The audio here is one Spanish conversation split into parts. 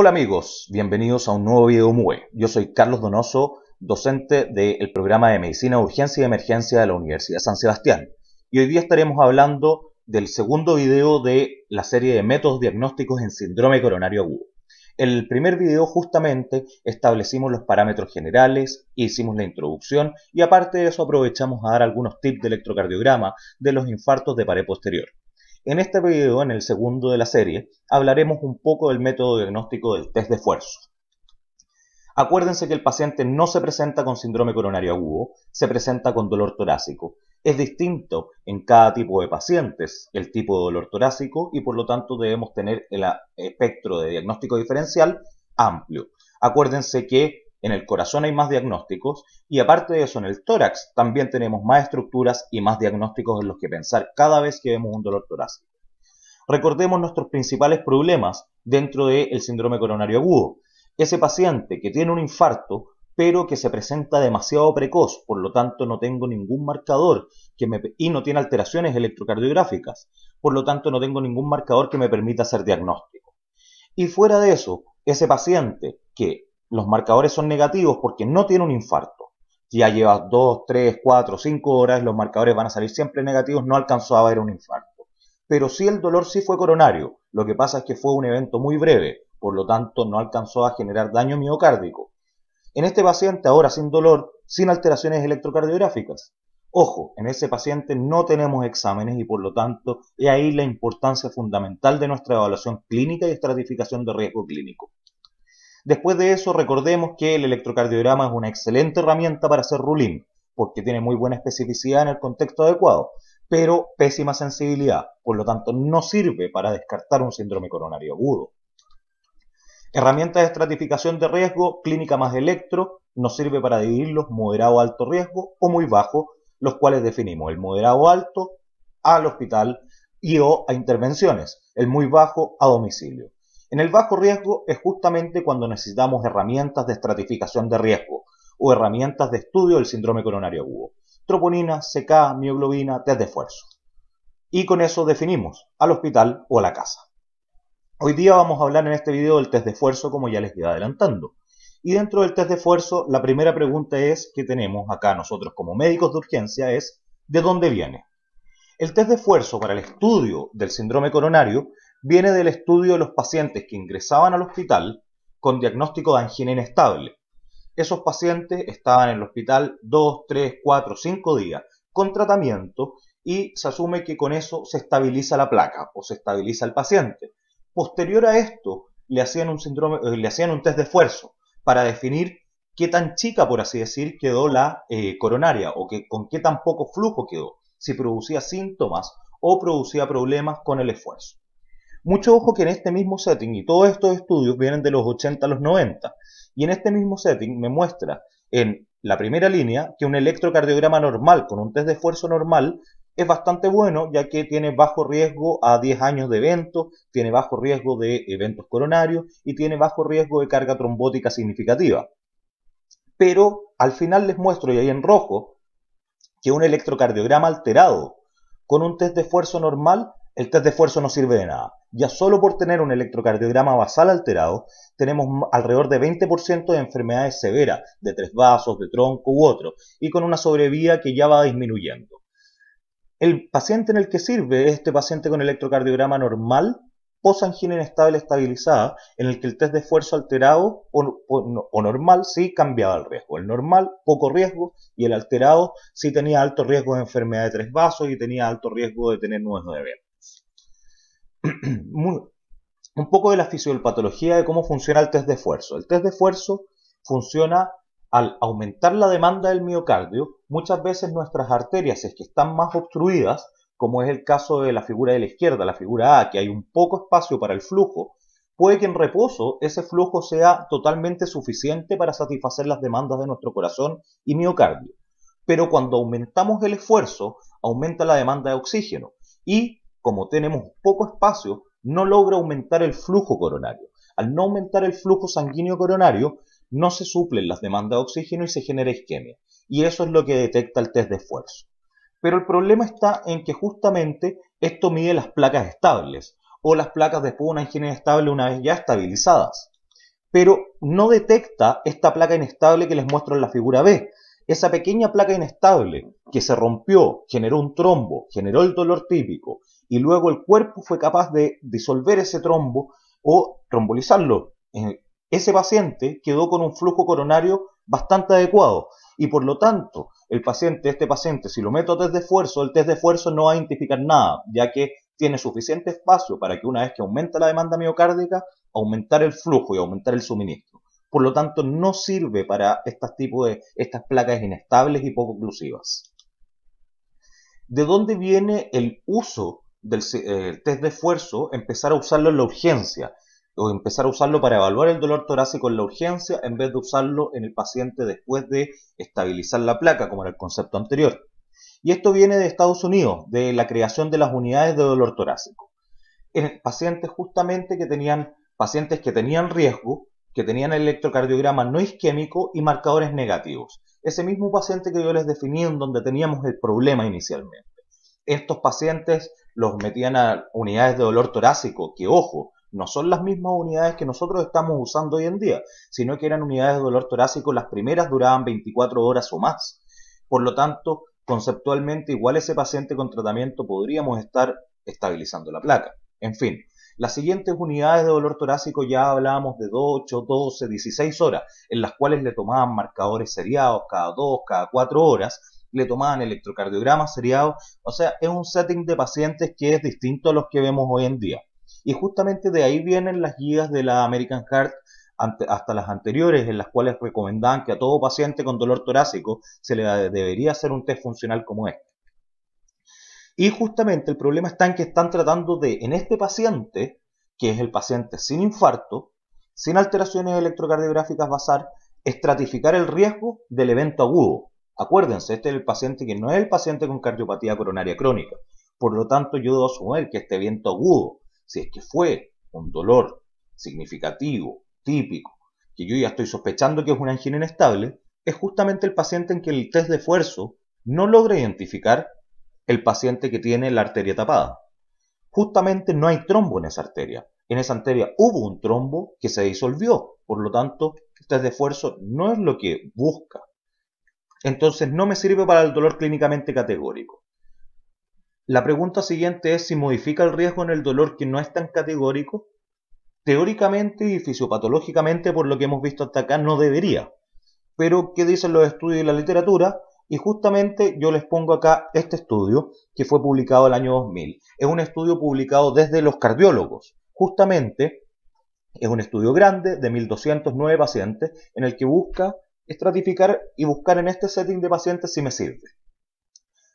Hola amigos, bienvenidos a un nuevo video MUE. Yo soy Carlos Donoso, docente del programa de Medicina Urgencia y Emergencia de la Universidad San Sebastián. Y hoy día estaremos hablando del segundo video de la serie de métodos diagnósticos en síndrome coronario agudo. En el primer video justamente establecimos los parámetros generales, hicimos la introducción y aparte de eso aprovechamos a dar algunos tips de electrocardiograma de los infartos de pared posterior. En este video, en el segundo de la serie, hablaremos un poco del método diagnóstico del test de esfuerzo. Acuérdense que el paciente no se presenta con síndrome coronario agudo, se presenta con dolor torácico. Es distinto en cada tipo de pacientes el tipo de dolor torácico y por lo tanto debemos tener el espectro de diagnóstico diferencial amplio. Acuérdense que en el corazón hay más diagnósticos y aparte de eso en el tórax también tenemos más estructuras y más diagnósticos en los que pensar cada vez que vemos un dolor torácico. Recordemos nuestros principales problemas dentro del síndrome coronario agudo. Ese paciente que tiene un infarto pero que se presenta demasiado precoz, por lo tanto no tengo ningún marcador y no tiene alteraciones electrocardiográficas, por lo tanto no tengo ningún marcador que me permita hacer diagnóstico. Y fuera de eso, ese paciente que los marcadores son negativos porque no tiene un infarto. Si ya llevas 2, 3, 4, 5 horas, los marcadores van a salir siempre negativos, no alcanzó a haber un infarto. Pero sí el dolor sí fue coronario, lo que pasa es que fue un evento muy breve, por lo tanto no alcanzó a generar daño miocárdico. En este paciente ahora sin dolor, sin alteraciones electrocardiográficas. Ojo, en ese paciente no tenemos exámenes y por lo tanto es ahí la importancia fundamental de nuestra evaluación clínica y estratificación de riesgo clínico. Después de eso, recordemos que el electrocardiograma es una excelente herramienta para hacer ruling, porque tiene muy buena especificidad en el contexto adecuado, pero pésima sensibilidad, por lo tanto no sirve para descartar un síndrome coronario agudo. Herramienta de estratificación de riesgo, clínica más electro, nos sirve para dividirlos moderado alto riesgo o muy bajo, los cuales definimos el moderado alto al hospital y o a intervenciones, el muy bajo a domicilio. En el bajo riesgo es justamente cuando necesitamos herramientas de estratificación de riesgo o herramientas de estudio del síndrome coronario agudo. Troponina, CK, mioglobina, test de esfuerzo. Y con eso definimos al hospital o a la casa. Hoy día vamos a hablar en este video del test de esfuerzo como ya les iba adelantando. Y dentro del test de esfuerzo, la primera pregunta es que tenemos acá nosotros como médicos de urgencia es ¿de dónde viene? El test de esfuerzo para el estudio del síndrome coronario viene del estudio de los pacientes que ingresaban al hospital con diagnóstico de angina inestable. Esos pacientes estaban en el hospital 2, 3, 4, 5 días con tratamiento y se asume que con eso se estabiliza la placa o se estabiliza el paciente. Posterior a esto, le hacían un, síndrome, eh, le hacían un test de esfuerzo para definir qué tan chica, por así decir, quedó la eh, coronaria o con qué tan poco flujo quedó, si producía síntomas o producía problemas con el esfuerzo. Mucho ojo que en este mismo setting, y todos estos estudios vienen de los 80 a los 90, y en este mismo setting me muestra en la primera línea que un electrocardiograma normal con un test de esfuerzo normal es bastante bueno ya que tiene bajo riesgo a 10 años de evento, tiene bajo riesgo de eventos coronarios y tiene bajo riesgo de carga trombótica significativa. Pero al final les muestro, y ahí en rojo, que un electrocardiograma alterado con un test de esfuerzo normal el test de esfuerzo no sirve de nada. Ya solo por tener un electrocardiograma basal alterado, tenemos alrededor de 20% de enfermedades severas, de tres vasos, de tronco u otro, y con una sobrevía que ya va disminuyendo. El paciente en el que sirve este paciente con electrocardiograma normal, posangina inestable estabilizada, en el que el test de esfuerzo alterado o, normal sí cambiaba el riesgo. El normal, poco riesgo, y el alterado sí tenía alto riesgo de enfermedad de tres vasos y tenía alto riesgo de tener nuevos de un poco de la fisiopatología de cómo funciona el test de esfuerzo. El test de esfuerzo funciona al aumentar la demanda del miocardio. Muchas veces nuestras arterias, es que están más obstruidas, como es el caso de la figura de la izquierda, la figura A, que hay un poco espacio para el flujo, puede que en reposo ese flujo sea totalmente suficiente para satisfacer las demandas de nuestro corazón y miocardio. Pero cuando aumentamos el esfuerzo, aumenta la demanda de oxígeno y como tenemos poco espacio, no logra aumentar el flujo coronario. Al no aumentar el flujo sanguíneo coronario, no se suplen las demandas de oxígeno y se genera isquemia. Y eso es lo que detecta el test de esfuerzo. Pero el problema está en que justamente esto mide las placas estables o las placas después de una higiene estable una vez ya estabilizadas. Pero no detecta esta placa inestable que les muestro en la figura B. Esa pequeña placa inestable que se rompió, generó un trombo, generó el dolor típico y luego el cuerpo fue capaz de disolver ese trombo o trombolizarlo. Ese paciente quedó con un flujo coronario bastante adecuado y por lo tanto el paciente, este paciente, si lo meto a test de esfuerzo, el test de esfuerzo no va a identificar nada, ya que tiene suficiente espacio para que una vez que aumenta la demanda miocárdica, aumentar el flujo y aumentar el suministro. Por lo tanto, no sirve para estas tipo de estas placas inestables y poco oclusivas. ¿De dónde viene el uso del eh, test de esfuerzo, empezar a usarlo en la urgencia o empezar a usarlo para evaluar el dolor torácico en la urgencia en vez de usarlo en el paciente después de estabilizar la placa, como era el concepto anterior. Y esto viene de Estados Unidos, de la creación de las unidades de dolor torácico. En pacientes justamente que tenían, pacientes que tenían riesgo, que tenían electrocardiograma no isquémico y marcadores negativos. Ese mismo paciente que yo les definí en donde teníamos el problema inicialmente. Estos pacientes los metían a unidades de dolor torácico, que ojo, no son las mismas unidades que nosotros estamos usando hoy en día, sino que eran unidades de dolor torácico, las primeras duraban 24 horas o más. Por lo tanto, conceptualmente, igual ese paciente con tratamiento podríamos estar estabilizando la placa. En fin, las siguientes unidades de dolor torácico ya hablábamos de 8, 12, 16 horas, en las cuales le tomaban marcadores seriados cada 2, cada 4 horas, le tomaban electrocardiogramas seriados, o sea, es un setting de pacientes que es distinto a los que vemos hoy en día. Y justamente de ahí vienen las guías de la American Heart hasta las anteriores, en las cuales recomendaban que a todo paciente con dolor torácico se le debería hacer un test funcional como este. Y justamente el problema está en que están tratando de, en este paciente, que es el paciente sin infarto, sin alteraciones electrocardiográficas basar estratificar el riesgo del evento agudo. Acuérdense, este es el paciente que no es el paciente con cardiopatía coronaria crónica. Por lo tanto, yo debo asumir que este viento agudo, si es que fue un dolor significativo, típico, que yo ya estoy sospechando que es una angina inestable, es justamente el paciente en que el test de esfuerzo no logra identificar el paciente que tiene la arteria tapada. Justamente no hay trombo en esa arteria. En esa arteria hubo un trombo que se disolvió. Por lo tanto, el test de esfuerzo no es lo que busca entonces no me sirve para el dolor clínicamente categórico. La pregunta siguiente es si modifica el riesgo en el dolor que no es tan categórico. Teóricamente y fisiopatológicamente, por lo que hemos visto hasta acá, no debería. Pero, ¿qué dicen los estudios y la literatura? Y justamente yo les pongo acá este estudio que fue publicado el año 2000. Es un estudio publicado desde los cardiólogos. Justamente es un estudio grande de 1.209 pacientes en el que busca estratificar y buscar en este setting de pacientes si me sirve.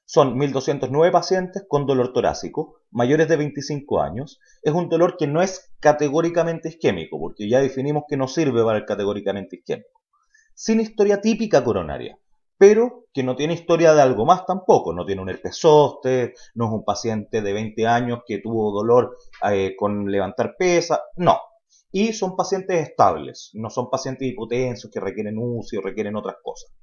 Son 1.209 pacientes con dolor torácico, mayores de 25 años. Es un dolor que no es categóricamente isquémico, porque ya definimos que no sirve para el categóricamente isquémico. Sin historia típica coronaria, pero que no tiene historia de algo más tampoco. No tiene un herpes no es un paciente de 20 años que tuvo dolor eh, con levantar pesa. No, y son pacientes estables, no son pacientes hipotensos que requieren uso o requieren otras cosas.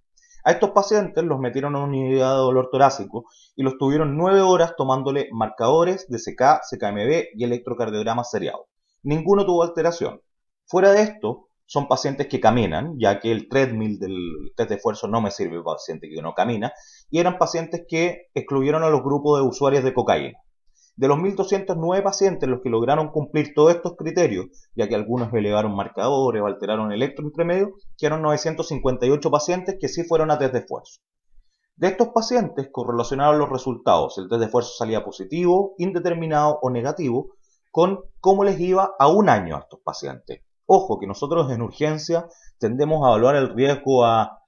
A estos pacientes los metieron a una unidad de dolor torácico y los tuvieron nueve horas tomándole marcadores de CK, CKMB y electrocardiograma seriado. Ninguno tuvo alteración. Fuera de esto, son pacientes que caminan, ya que el treadmill del test de esfuerzo no me sirve para paciente que no camina, y eran pacientes que excluyeron a los grupos de usuarios de cocaína. De los 1.209 pacientes los que lograron cumplir todos estos criterios, ya que algunos elevaron marcadores o alteraron electro entre medio, quedaron 958 pacientes que sí fueron a test de esfuerzo. De estos pacientes correlacionaron los resultados, el test de esfuerzo salía positivo, indeterminado o negativo, con cómo les iba a un año a estos pacientes. Ojo que nosotros en urgencia tendemos a evaluar el riesgo a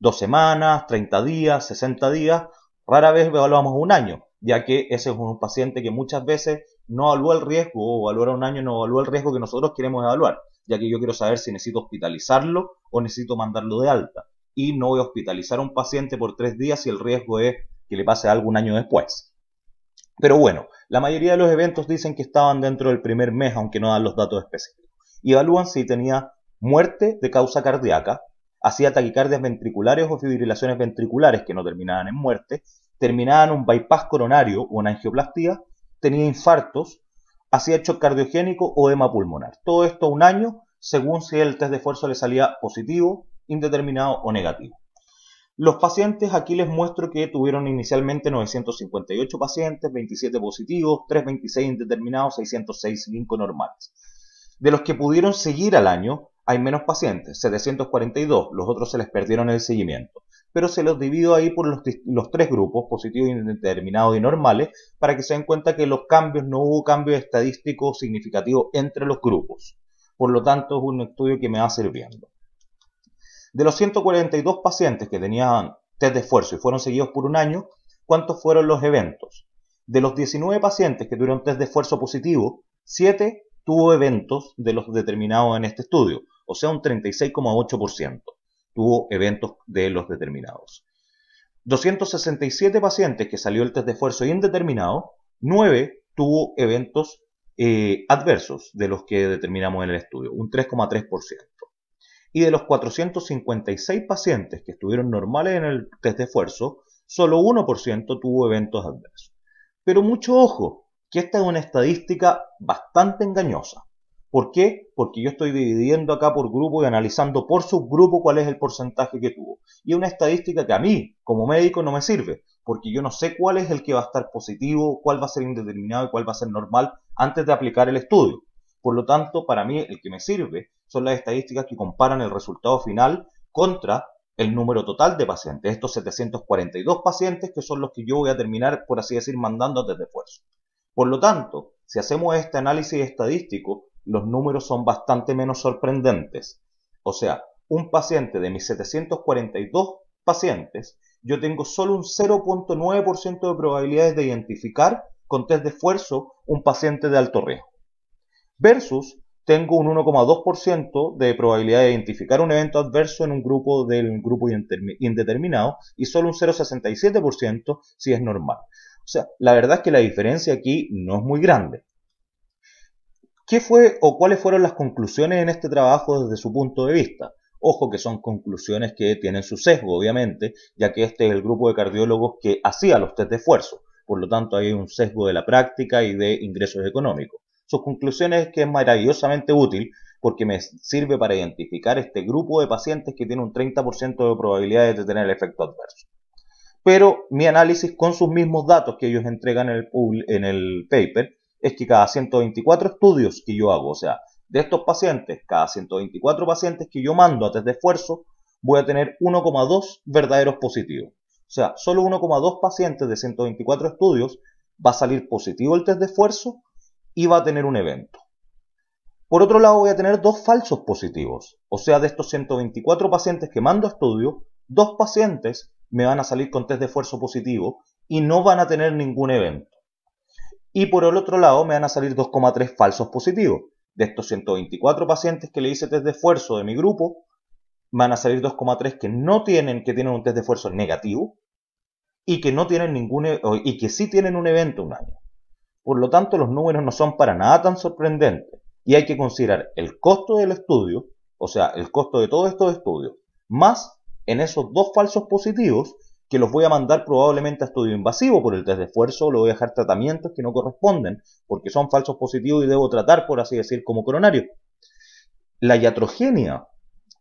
dos semanas, 30 días, 60 días, rara vez evaluamos un año ya que ese es un paciente que muchas veces no evalúa el riesgo o evaluar un año no evalúa el riesgo que nosotros queremos evaluar, ya que yo quiero saber si necesito hospitalizarlo o necesito mandarlo de alta. Y no voy a hospitalizar a un paciente por tres días si el riesgo es que le pase algo un año después. Pero bueno, la mayoría de los eventos dicen que estaban dentro del primer mes, aunque no dan los datos específicos. Y evalúan si tenía muerte de causa cardíaca, hacía taquicardias ventriculares o fibrilaciones ventriculares que no terminaban en muerte, terminaban un bypass coronario o una angioplastía, tenía infartos, hacía hecho cardiogénico o edema Todo esto un año según si el test de esfuerzo le salía positivo, indeterminado o negativo. Los pacientes, aquí les muestro que tuvieron inicialmente 958 pacientes, 27 positivos, 326 indeterminados, 606 normales. De los que pudieron seguir al año, hay menos pacientes, 742, los otros se les perdieron el seguimiento pero se los divido ahí por los, tres grupos, positivos, indeterminados y normales, para que se den cuenta que los cambios, no hubo cambio estadístico significativo entre los grupos. Por lo tanto, es un estudio que me va sirviendo. De los 142 pacientes que tenían test de esfuerzo y fueron seguidos por un año, ¿cuántos fueron los eventos? De los 19 pacientes que tuvieron test de esfuerzo positivo, 7 tuvo eventos de los determinados en este estudio, o sea un 36,8% tuvo eventos de los determinados. 267 pacientes que salió el test de esfuerzo indeterminado, 9 tuvo eventos eh, adversos de los que determinamos en el estudio, un 3,3%. Y de los 456 pacientes que estuvieron normales en el test de esfuerzo, solo 1% tuvo eventos adversos. Pero mucho ojo, que esta es una estadística bastante engañosa. ¿Por qué? Porque yo estoy dividiendo acá por grupo y analizando por subgrupo cuál es el porcentaje que tuvo. Y es una estadística que a mí, como médico, no me sirve, porque yo no sé cuál es el que va a estar positivo, cuál va a ser indeterminado y cuál va a ser normal antes de aplicar el estudio. Por lo tanto, para mí el que me sirve son las estadísticas que comparan el resultado final contra el número total de pacientes, estos 742 pacientes que son los que yo voy a terminar, por así decir, mandando de esfuerzo. Por lo tanto, si hacemos este análisis estadístico, los números son bastante menos sorprendentes. O sea, un paciente de mis 742 pacientes, yo tengo solo un 0.9% de probabilidades de identificar con test de esfuerzo un paciente de alto riesgo. Versus tengo un 1,2% de probabilidad de identificar un evento adverso en un grupo del grupo indeterminado y solo un 0,67% si es normal. O sea, la verdad es que la diferencia aquí no es muy grande. ¿Qué fue o cuáles fueron las conclusiones en este trabajo desde su punto de vista? Ojo que son conclusiones que tienen su sesgo, obviamente, ya que este es el grupo de cardiólogos que hacía los test de esfuerzo. Por lo tanto, hay un sesgo de la práctica y de ingresos económicos. Sus conclusiones es que es maravillosamente útil porque me sirve para identificar este grupo de pacientes que tiene un 30% de probabilidades de tener el efecto adverso. Pero mi análisis con sus mismos datos que ellos entregan en el, en el paper es que cada 124 estudios que yo hago, o sea, de estos pacientes, cada 124 pacientes que yo mando a test de esfuerzo, voy a tener 1,2 verdaderos positivos. O sea, solo 1,2 pacientes de 124 estudios va a salir positivo el test de esfuerzo y va a tener un evento. Por otro lado, voy a tener dos falsos positivos. O sea, de estos 124 pacientes que mando a estudio, dos pacientes me van a salir con test de esfuerzo positivo y no van a tener ningún evento. Y por el otro lado me van a salir 2,3 falsos positivos. De estos 124 pacientes que le hice test de esfuerzo de mi grupo, van a salir 2,3 que no tienen, que tienen un test de esfuerzo negativo y que no tienen ningún, e, y que sí tienen un evento un año. Por lo tanto, los números no son para nada tan sorprendentes y hay que considerar el costo del estudio, o sea, el costo de todos estos estudios, más en esos dos falsos positivos que los voy a mandar probablemente a estudio invasivo por el test de esfuerzo, le voy a dejar tratamientos que no corresponden, porque son falsos positivos y debo tratar, por así decir, como coronario. La iatrogenia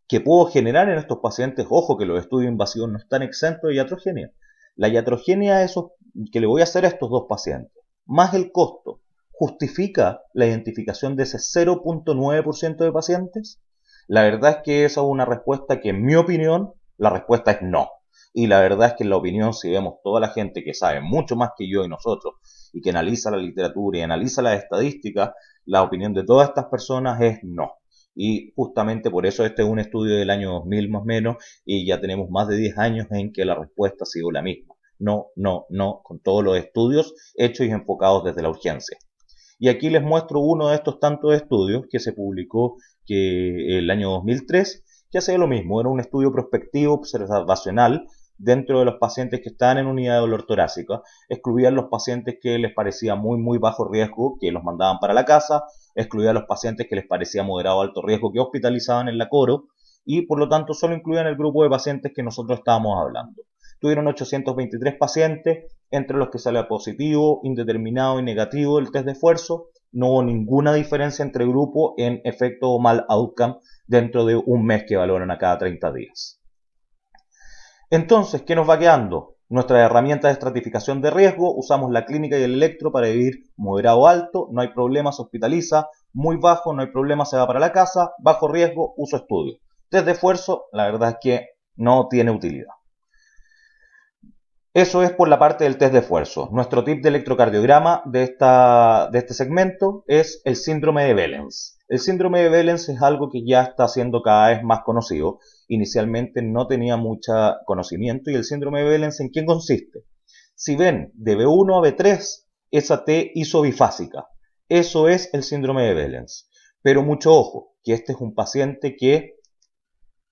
que puedo generar en estos pacientes, ojo que los estudios invasivos no están exentos de iatrogenia. La iatrogenia eso que le voy a hacer a estos dos pacientes, más el costo, justifica la identificación de ese 0.9% de pacientes? La verdad es que esa es una respuesta que, en mi opinión, la respuesta es no. Y la verdad es que en la opinión, si vemos toda la gente que sabe mucho más que yo y nosotros, y que analiza la literatura y analiza las estadísticas, la opinión de todas estas personas es no. Y justamente por eso este es un estudio del año 2000 más o menos, y ya tenemos más de 10 años en que la respuesta ha sido la misma. No, no, no, con todos los estudios hechos y enfocados desde la urgencia. Y aquí les muestro uno de estos tantos estudios que se publicó que el año 2003 ya hacía lo mismo, era un estudio prospectivo observacional dentro de los pacientes que estaban en unidad de dolor torácica, excluían los pacientes que les parecía muy muy bajo riesgo, que los mandaban para la casa, excluían los pacientes que les parecía moderado alto riesgo, que hospitalizaban en la coro, y por lo tanto solo incluían el grupo de pacientes que nosotros estábamos hablando. Tuvieron 823 pacientes, entre los que sale positivo, indeterminado y negativo el test de esfuerzo, no hubo ninguna diferencia entre grupo en efecto o mal outcome dentro de un mes que valoran a cada 30 días. Entonces, ¿qué nos va quedando? Nuestra herramienta de estratificación de riesgo, usamos la clínica y el electro para vivir moderado alto, no hay problema, se hospitaliza, muy bajo, no hay problema, se va para la casa, bajo riesgo, uso estudio. Desde esfuerzo, la verdad es que no tiene utilidad. Eso es por la parte del test de esfuerzo. Nuestro tip de electrocardiograma de, de este segmento es el síndrome de Bellens. El síndrome de Bellens es algo que ya está siendo cada vez más conocido. Inicialmente no tenía mucho conocimiento. ¿Y el síndrome de Bellens en quién consiste? Si ven de B1 a B3, esa T isobifásica. Eso es el síndrome de Bellens. Pero mucho ojo, que este es un paciente que,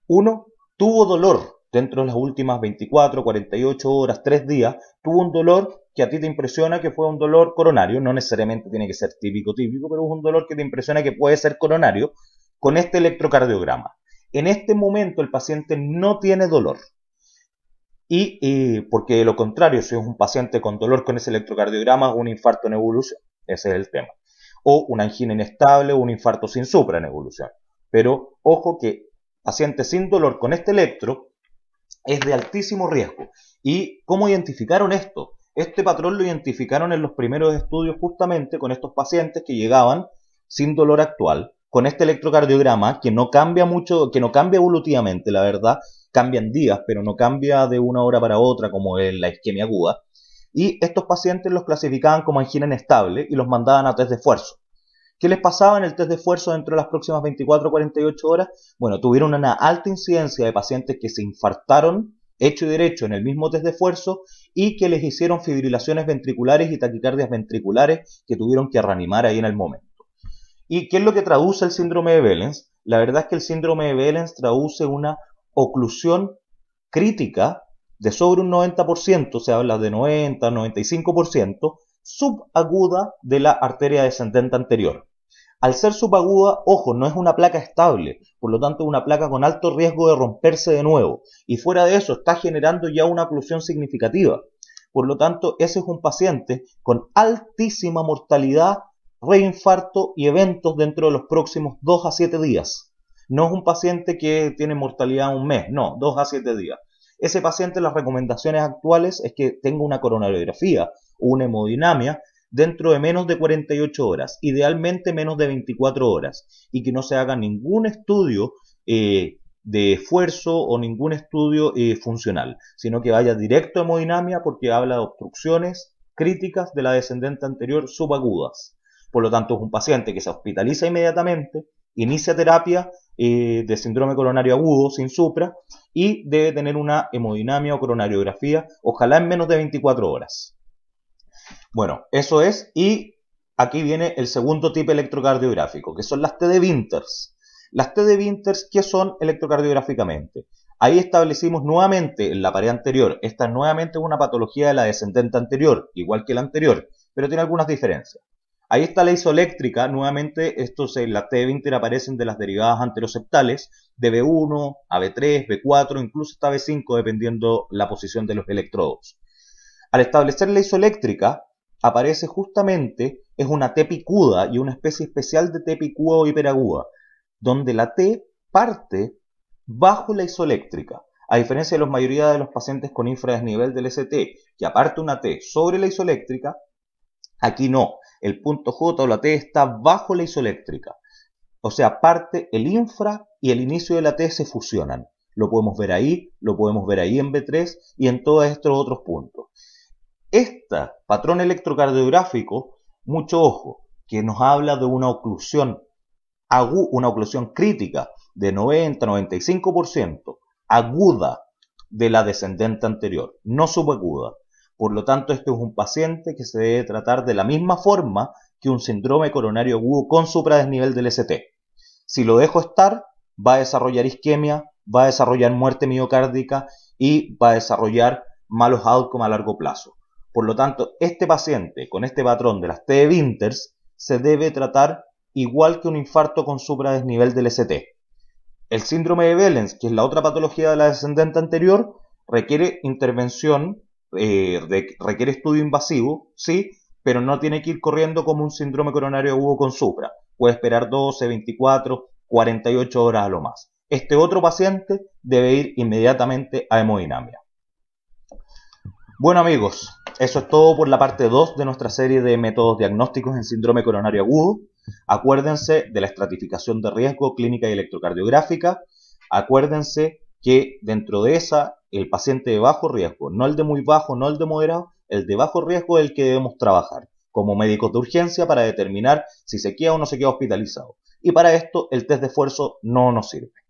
uno, tuvo dolor dentro de las últimas 24, 48 horas, 3 días, tuvo un dolor que a ti te impresiona que fue un dolor coronario, no necesariamente tiene que ser típico, típico, pero es un dolor que te impresiona que puede ser coronario, con este electrocardiograma. En este momento el paciente no tiene dolor. Y, porque de lo contrario, si es un paciente con dolor con ese electrocardiograma, un infarto en evolución. Ese es el tema. O una angina inestable o un infarto sin supra en evolución. Pero ojo que paciente sin dolor con este electro es de altísimo riesgo. ¿Y cómo identificaron esto? Este patrón lo identificaron en los primeros estudios justamente con estos pacientes que llegaban sin dolor actual, con este electrocardiograma que no cambia mucho, que no cambia evolutivamente, la verdad, cambian días, pero no cambia de una hora para otra como en la isquemia aguda. Y estos pacientes los clasificaban como angina inestable y los mandaban a test de esfuerzo. ¿Qué les pasaba en el test de esfuerzo dentro de las próximas 24 o 48 horas? Bueno, tuvieron una alta incidencia de pacientes que se infartaron hecho y derecho en el mismo test de esfuerzo y que les hicieron fibrilaciones ventriculares y taquicardias ventriculares que tuvieron que reanimar ahí en el momento. ¿Y qué es lo que traduce el síndrome de Bellens? La verdad es que el síndrome de Bellens traduce una oclusión crítica de sobre un 90%, se habla de 90, 95%, subaguda de la arteria descendente anterior. Al ser subaguda, ojo, no es una placa estable, por lo tanto es una placa con alto riesgo de romperse de nuevo. Y fuera de eso, está generando ya una oclusión significativa. Por lo tanto, ese es un paciente con altísima mortalidad, reinfarto y eventos dentro de los próximos 2 a 7 días. No es un paciente que tiene mortalidad un mes, no, 2 a 7 días. Ese paciente, las recomendaciones actuales es que tenga una coronariografía, una hemodinamia dentro de menos de 48 horas, idealmente menos de 24 horas, y que no se haga ningún estudio eh, de esfuerzo o ningún estudio eh, funcional, sino que vaya directo a hemodinamia porque habla de obstrucciones críticas de la descendente anterior subagudas. Por lo tanto, es un paciente que se hospitaliza inmediatamente, inicia terapia eh, de síndrome coronario agudo sin supra y debe tener una hemodinamia o coronariografía, ojalá en menos de 24 horas. Bueno, eso es. Y aquí viene el segundo tipo electrocardiográfico, que son las T de Winters. Las T de Winters, ¿qué son electrocardiográficamente? Ahí establecimos nuevamente en la pared anterior, esta nuevamente es una patología de la descendente anterior, igual que la anterior, pero tiene algunas diferencias. Ahí está la isoeléctrica, nuevamente estos en la T de Winter aparecen de las derivadas anteroceptales, de B1 a B3, B4, incluso hasta B5, dependiendo la posición de los electrodos. Al establecer la isoeléctrica, aparece justamente, es una T picuda y una especie especial de T picuda o hiperaguda, donde la T parte bajo la isoeléctrica. A diferencia de la mayoría de los pacientes con infradesnivel del ST, que aparte una T sobre la isoeléctrica, aquí no. El punto J o la T está bajo la isoeléctrica. O sea, parte el infra y el inicio de la T se fusionan. Lo podemos ver ahí, lo podemos ver ahí en B3 y en todos estos otros puntos. Este patrón electrocardiográfico, mucho ojo, que nos habla de una oclusión, una oclusión crítica de 90-95%, aguda de la descendente anterior, no subaguda. Por lo tanto, este es un paciente que se debe tratar de la misma forma que un síndrome coronario agudo con supradesnivel del ST. Si lo dejo estar, va a desarrollar isquemia, va a desarrollar muerte miocárdica y va a desarrollar malos outcomes a largo plazo. Por lo tanto, este paciente con este patrón de las T de Winters se debe tratar igual que un infarto con supradesnivel del ST. El síndrome de Bellens, que es la otra patología de la descendente anterior, requiere intervención, eh, requiere estudio invasivo, sí, pero no tiene que ir corriendo como un síndrome coronario agudo con supra. Puede esperar 12, 24, 48 horas a lo más. Este otro paciente debe ir inmediatamente a hemodinamia. Bueno amigos, eso es todo por la parte 2 de nuestra serie de métodos diagnósticos en síndrome coronario agudo. Acuérdense de la estratificación de riesgo clínica y electrocardiográfica. Acuérdense que dentro de esa, el paciente de bajo riesgo, no el de muy bajo, no el de moderado, el de bajo riesgo es el que debemos trabajar como médicos de urgencia para determinar si se queda o no se queda hospitalizado. Y para esto el test de esfuerzo no nos sirve.